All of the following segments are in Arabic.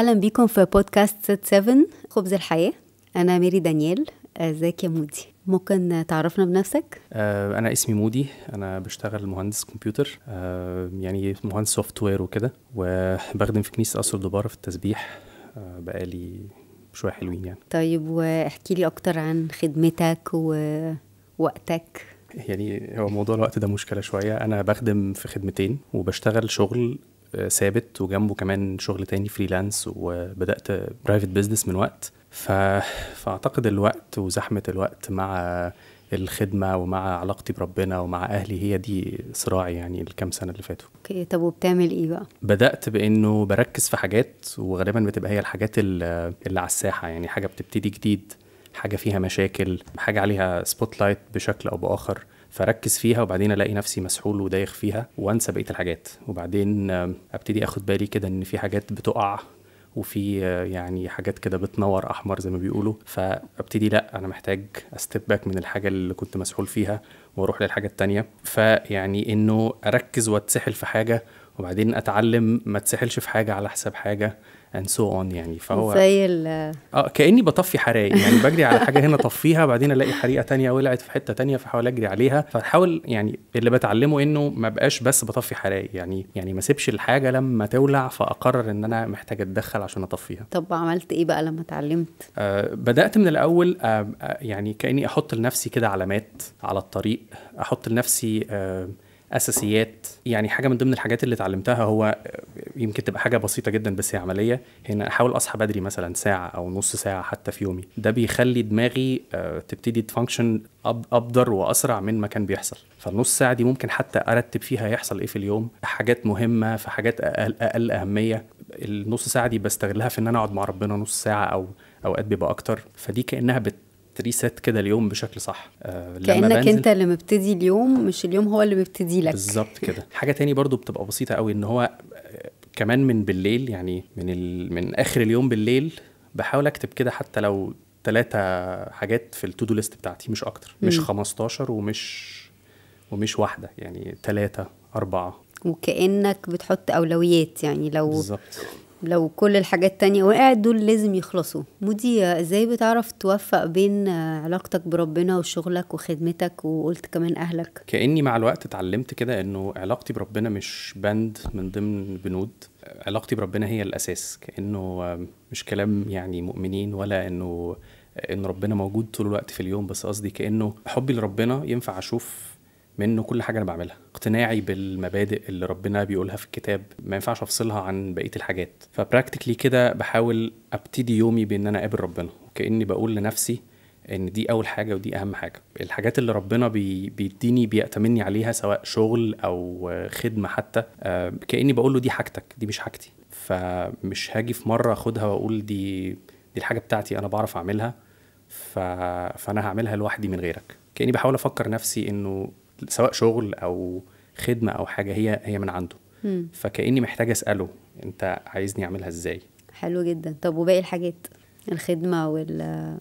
اهلا بيكم في بودكاست ست سفن خبز الحياه انا ميري دانيال ازيك يا مودي ممكن تعرفنا بنفسك؟ آه، أنا اسمي مودي أنا بشتغل مهندس كمبيوتر آه، يعني مهندس سوفت وير وكده وبخدم في كنيسة قصر دبارة في التسبيح آه، بقالي شوية حلوين يعني طيب واحكي لي أكتر عن خدمتك ووقتك يعني هو موضوع الوقت ده مشكلة شوية أنا بخدم في خدمتين وبشتغل شغل ثابت وجنبه كمان شغل تاني فريلانس وبدات برايفت بزنس من وقت ف... فاعتقد الوقت وزحمه الوقت مع الخدمه ومع علاقتي بربنا ومع اهلي هي دي صراعي يعني الكام سنه اللي فاتوا اوكي طب وبتعمل ايه بقى بدات بانه بركز في حاجات وغالبا بتبقى هي الحاجات اللي على الساحه يعني حاجه بتبتدي جديد حاجه فيها مشاكل حاجه عليها سبوت لايت بشكل او باخر فركز فيها وبعدين الاقي نفسي مسحول ودايخ فيها وانسى بقيه الحاجات وبعدين ابتدي اخد بالي كده ان في حاجات بتقع وفي آه، يعني حاجات كده بتنور احمر زي ما بيقولوا فابتدي لا انا محتاج استيب باك من الحاجه اللي كنت مسحول فيها واروح للحاجه الثانيه فيعني انه اركز واتسحل في حاجه وبعدين اتعلم ما اتسحلش في حاجه على حساب حاجه اند سو اون يعني فهو زي ال اه كاني بطفي حرايق يعني بجري على حاجه هنا طفيها بعدين الاقي حريقه تانية ولعت في حته تانية فحاول اجري عليها فحاول يعني اللي بتعلمه انه ما بقاش بس بطفي حرايق يعني يعني ما اسيبش الحاجه لما تولع فاقرر ان انا محتاج اتدخل عشان اطفيها طب عملت ايه بقى لما اتعلمت آه بدات من الاول آه, آه، يعني كاني احط لنفسي كده علامات على الطريق احط لنفسي آه اساسيات يعني حاجه من ضمن الحاجات اللي اتعلمتها هو يمكن تبقى حاجه بسيطه جدا بس هي عمليه هنا احاول اصحى بدري مثلا ساعه او نص ساعه حتى في يومي ده بيخلي دماغي آه، تبتدي تفانكشن ابدر واسرع من ما كان بيحصل فالنص ساعه دي ممكن حتى ارتب فيها يحصل ايه في اليوم حاجات مهمه في حاجات اقل, أقل اهميه النص ساعه دي بستغلها في ان انا اقعد مع ربنا نص ساعه او اوقات بيبقى اكتر فدي كانها بت ريست كده اليوم بشكل صح آه كانك بنزل... انت اللي مبتدي اليوم مش اليوم هو اللي مبتدي لك بالظبط كده حاجه تاني برضو بتبقى بسيطه قوي ان هو آه، كمان من بالليل يعني من ال... من اخر اليوم بالليل بحاول اكتب كده حتى لو ثلاثة حاجات في التو دو ليست بتاعتي مش اكتر مم. مش 15 ومش ومش واحده يعني ثلاثة أربعة وكأنك بتحط أولويات يعني لو بالظبط لو كل الحاجات التانية وقعت دول لازم يخلصوا مودي ازاي بتعرف توفق بين علاقتك بربنا وشغلك وخدمتك وقلت كمان اهلك كاني مع الوقت اتعلمت كده انه علاقتي بربنا مش بند من ضمن بنود علاقتي بربنا هي الاساس كانه مش كلام يعني مؤمنين ولا انه ان ربنا موجود طول الوقت في اليوم بس قصدي كانه حبي لربنا ينفع اشوف منه كل حاجه انا بعملها اقتناعي بالمبادئ اللي ربنا بيقولها في الكتاب ما ينفعش افصلها عن بقيه الحاجات فبراكتيكلي كده بحاول ابتدي يومي بان انا اقابل ربنا وكاني بقول لنفسي ان دي اول حاجه ودي اهم حاجه الحاجات اللي ربنا بي بيديني بيأتمني عليها سواء شغل او خدمه حتى آه، كاني بقول له دي حاجتك دي مش حاجتي فمش هاجي في مره اخدها واقول دي دي الحاجه بتاعتي انا بعرف اعملها ف... فانا هعملها لوحدي من غيرك كاني بحاول افكر نفسي انه سواء شغل او خدمه او حاجه هي هي من عنده مم. فكاني محتاجه اساله انت عايزني اعملها ازاي حلو جدا طب وباقي الحاجات الخدمه وال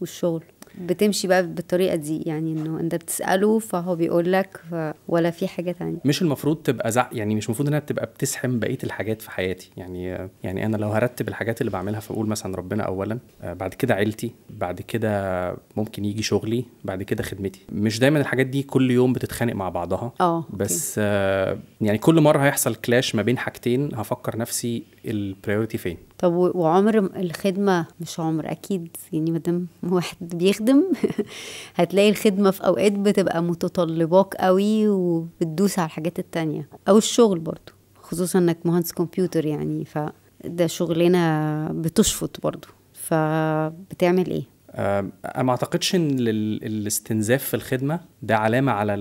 والشغل بتمشي بقى بالطريقه دي يعني انه انت بتساله فهو بيقول لك ولا في حاجه تانية مش المفروض تبقى زع يعني مش المفروض انها تبقى بتسحم بقيه الحاجات في حياتي يعني يعني انا لو هرتب الحاجات اللي بعملها فاقول مثلا ربنا اولا آه، بعد كده عيلتي بعد كده ممكن يجي شغلي بعد كده خدمتي مش دايما الحاجات دي كل يوم بتتخانق مع بعضها اه بس آه، يعني كل مره هيحصل كلاش ما بين حاجتين هفكر نفسي البريورتي فين طب وعمر الخدمة مش عمر أكيد يعني مادام واحد بيخدم هتلاقي الخدمة في أوقات بتبقى متطلباك قوي وبتدوس على الحاجات التانية أو الشغل برضو خصوصا إنك مهندس كمبيوتر يعني فده شغلنا بتشفط برضو فبتعمل إيه انا ما اعتقدش ان الاستنزاف في الخدمه ده علامه على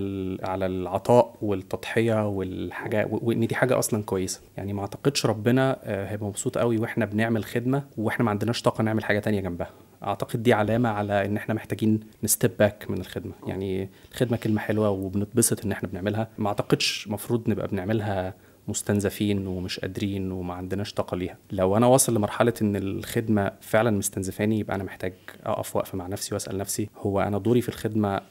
على العطاء والتضحيه والحاجه وان دي حاجه اصلا كويسه يعني ما اعتقدش ربنا آه، هيبقى مبسوط قوي واحنا بنعمل خدمه واحنا ما عندناش طاقه نعمل حاجه تانية جنبها اعتقد دي علامه على ان احنا محتاجين نستيب باك من الخدمه يعني الخدمه كلمه حلوه وبنتبسط ان احنا بنعملها ما اعتقدش المفروض نبقى بنعملها مستنزفين ومش قادرين وما عندناش طاقه ليها لو انا واصل لمرحله ان الخدمه فعلا مستنزفاني يبقى انا محتاج اقف واقفه مع نفسي واسال نفسي هو انا دوري في الخدمه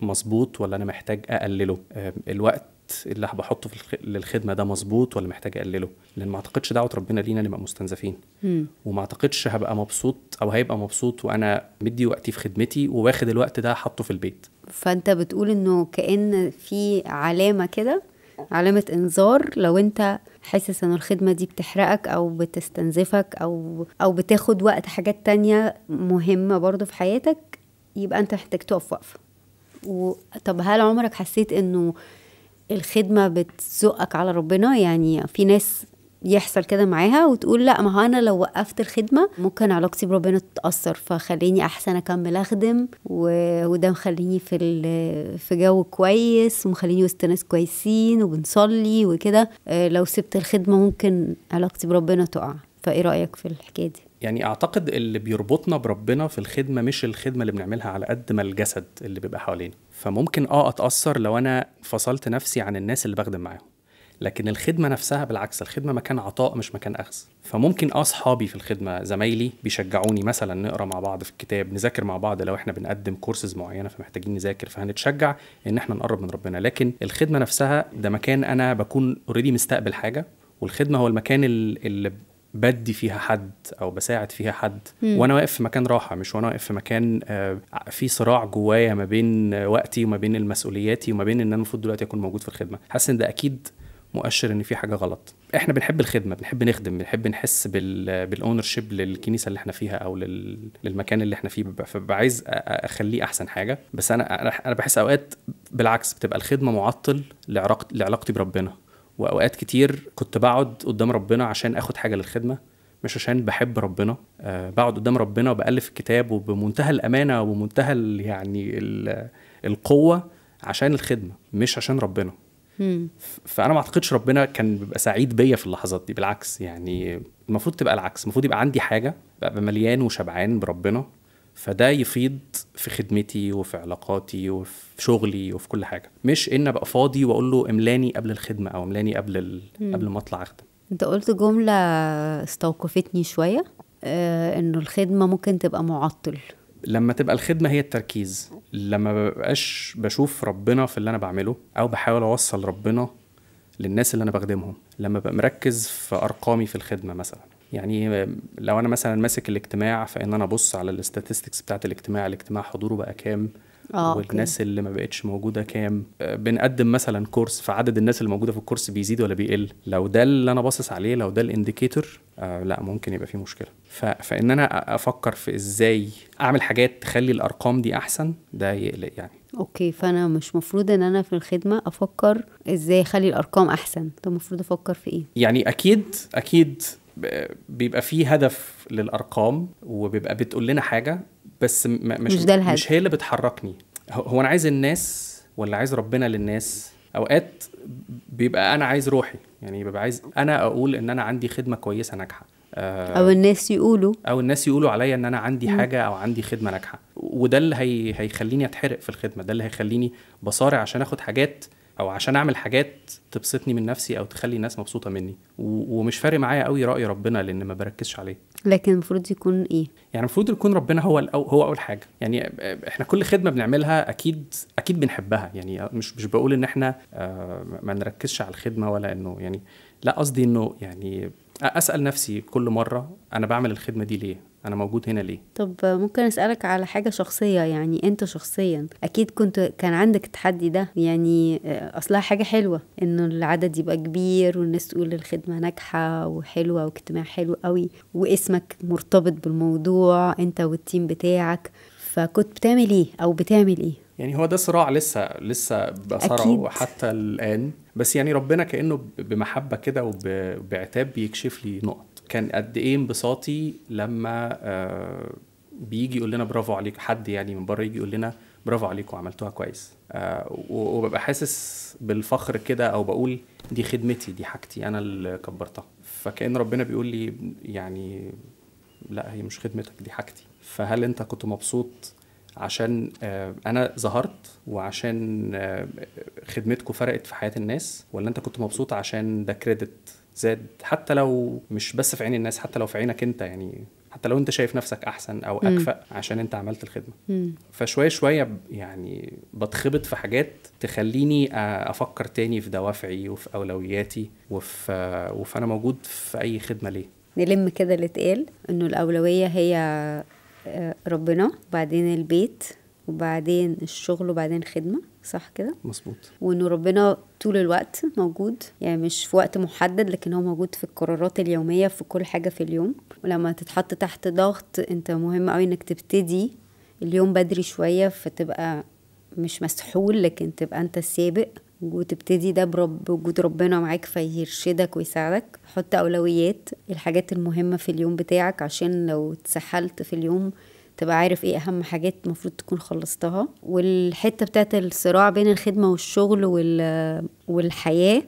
مظبوط ولا انا محتاج اقلله آه، الوقت اللي بحطه في للخدمه ده مظبوط ولا محتاج اقلله لان ما اعتقدش دعوه ربنا لينا نبقى مستنزفين وما اعتقدش هبقى مبسوط او هيبقى مبسوط وانا مدي وقتي في خدمتي وواخد الوقت ده حاطه في البيت فانت بتقول انه كان في علامه كده علامة إنذار لو أنت حاسس إن الخدمة دي بتحرقك أو بتستنزفك أو أو بتاخد وقت حاجات تانية مهمة برضو في حياتك يبقى أنت محتاج تقف وقفة طب هل عمرك حسيت إنه الخدمة بتزقك على ربنا يعني في ناس يحصل كده معاها وتقول لا ما هو انا لو وقفت الخدمه ممكن علاقتي بربنا تتاثر فخليني احسن اكمل اخدم و... وده مخليني في ال... في جو كويس ومخليني وسط ناس كويسين وبنصلي وكده آه، لو سبت الخدمه ممكن علاقتي بربنا تقع فايه رايك في الحكايه دي يعني اعتقد اللي بيربطنا بربنا في الخدمه مش الخدمه اللي بنعملها على قد ما الجسد اللي بيبقى حوالينا فممكن اه اتاثر لو انا فصلت نفسي عن الناس اللي بخدم معاهم لكن الخدمه نفسها بالعكس الخدمه مكان عطاء مش مكان اخذ فممكن اه اصحابي في الخدمه زمايلي بيشجعوني مثلا نقرا مع بعض في الكتاب نذاكر مع بعض لو احنا بنقدم كورسز معينه فمحتاجين نذاكر فهنتشجع ان احنا نقرب من ربنا لكن الخدمه نفسها ده مكان انا بكون اوريدي مستقبل حاجه والخدمه هو المكان اللي بدي فيها حد او بساعد فيها حد مم. وانا واقف في مكان راحه مش وانا واقف في مكان آه، في صراع جوايا ما بين وقتي وما بين المسؤولياتي وما بين ان انا المفروض دلوقتي اكون موجود في الخدمه حاسس ان ده اكيد مؤشر ان في حاجه غلط احنا بنحب الخدمه بنحب نخدم بنحب نحس بالاونر شيب للكنيسه اللي احنا فيها او للمكان اللي احنا فيه فببقى عايز اخليه احسن حاجه بس انا انا بحس اوقات بالعكس بتبقى الخدمه معطل لعلاقتي بربنا واوقات كتير كنت بقعد قدام ربنا عشان اخد حاجه للخدمه مش عشان بحب ربنا أه بقعد قدام ربنا وبالف الكتاب وبمنتهى الامانه وبمنتهى يعني القوه عشان الخدمه مش عشان ربنا فانا ما اعتقدش ربنا كان بيبقى سعيد بيا في اللحظات دي بالعكس يعني المفروض تبقى العكس المفروض يبقى عندي حاجه ابقى مليان وشبعان بربنا فده يفيض في خدمتي وفي علاقاتي وفي شغلي وفي كل حاجه مش ان ابقى فاضي واقول له املاني قبل الخدمه او املاني قبل ال... قبل ما اطلع اخدم انت قلت جمله استوقفتني شويه آه انه الخدمه ممكن تبقى معطل لما تبقى الخدمه هي التركيز لما ببقاش بشوف ربنا في اللي انا بعمله او بحاول اوصل ربنا للناس اللي انا بخدمهم لما ببقى مركز في ارقامي في الخدمه مثلا يعني لو انا مثلا ماسك الاجتماع فان انا ابص على الاستاتستكس بتاعت الاجتماع الاجتماع حضوره بقى كام آه، والناس اللي ما بقتش موجوده كام بنقدم مثلا كورس فعدد الناس اللي موجوده في الكورس بيزيد ولا بيقل لو ده اللي انا باصص عليه لو ده الانديكيتور آه، لا ممكن يبقى في مشكله ف... فان انا افكر في ازاي اعمل حاجات تخلي الارقام دي احسن ده يقلق يعني اوكي فانا مش مفروض ان انا في الخدمه افكر ازاي اخلي الارقام احسن طب المفروض افكر في ايه يعني اكيد اكيد بيبقى في هدف للارقام وبيبقى بتقول لنا حاجه بس مش مش, ده الهدف. مش هي اللي بتحركني هو انا عايز الناس ولا عايز ربنا للناس اوقات بيبقى انا عايز روحي يعني ببقى عايز انا اقول ان انا عندي خدمه كويسه ناجحه آه، او الناس يقولوا او الناس يقولوا عليا ان انا عندي حاجه او عندي خدمه ناجحه وده اللي هي... هيخليني اتحرق في الخدمه ده اللي هيخليني بصارع عشان اخد حاجات او عشان اعمل حاجات تبسطني من نفسي او تخلي الناس مبسوطه مني ومش فارق معايا قوي راي ربنا لان ما بركزش عليه لكن المفروض يكون ايه يعني المفروض يكون ربنا هو الأو... هو اول حاجه يعني احنا كل خدمه بنعملها اكيد اكيد بنحبها يعني مش مش بقول ان احنا آه، ما نركزش على الخدمه ولا انه يعني لا قصدي انه يعني اسال نفسي كل مره انا بعمل الخدمه دي ليه انا موجود هنا ليه طب ممكن اسالك على حاجه شخصيه يعني انت شخصيا اكيد كنت كان عندك التحدي ده يعني اصلها حاجه حلوه انه العدد يبقى كبير والناس تقول الخدمه ناجحه وحلوه واجتماع حلو قوي واسمك مرتبط بالموضوع انت والتيم بتاعك فكنت بتعمل ايه او بتعمل ايه يعني هو ده صراع لسه لسه بصرعه حتى الان بس يعني ربنا كانه بمحبه كده وبعتاب بيكشف لي نقط كان قد ايه انبساطي لما آه، بيجي يقول لنا برافو عليك حد يعني من بره يجي يقول لنا برافو عليكم عملتوها كويس آه، وببقى حاسس بالفخر كده او بقول دي خدمتي دي حاجتي انا اللي كبرتها فكان ربنا بيقول لي يعني لا هي مش خدمتك دي حاجتي فهل انت كنت مبسوط عشان آه، انا ظهرت وعشان خدمتكم فرقت في حياه الناس ولا انت كنت مبسوط عشان ده كريدت زاد حتى لو مش بس في عين الناس حتى لو في عينك انت يعني حتى لو انت شايف نفسك احسن او اكفأ عشان انت عملت الخدمه فشويه شويه يعني بتخبط في حاجات تخليني افكر تاني في دوافعي وفي اولوياتي وفي وفي انا موجود في اي خدمه ليه نلم كده اللي اتقال انه الاولويه هي آه، ربنا وبعدين البيت وبعدين الشغل وبعدين خدمة صح كده مظبوط وانه ربنا طول الوقت موجود يعني مش في وقت محدد لكن هو موجود في القرارات اليومية في كل حاجة في اليوم ولما تتحط تحت ضغط انت مهم قوي انك تبتدي اليوم بدري شوية فتبقى مش مسحول لكن تبقى انت سابق وتبتدي ده برب وجود ربنا معاك فيرشدك ويساعدك حط أولويات الحاجات المهمة في اليوم بتاعك عشان لو اتسحلت في اليوم تبقى عارف ايه اهم حاجات المفروض تكون خلصتها والحته بتاعت الصراع بين الخدمه والشغل وال... والحياه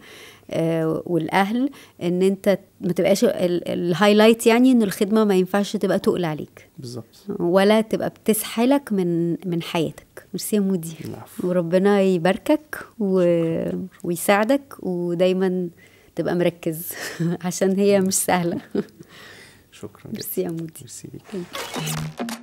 آه، والاهل ان انت ما تبقاش الهايلايت يعني ان الخدمه ما ينفعش تبقى تقل عليك بالظبط ولا تبقى بتسحلك من من حياتك ميرسي يا مودي وربنا يباركك و... ويساعدك ودايما تبقى مركز عشان هي مش سهله شكرا ميرسي يا مودي ميرسي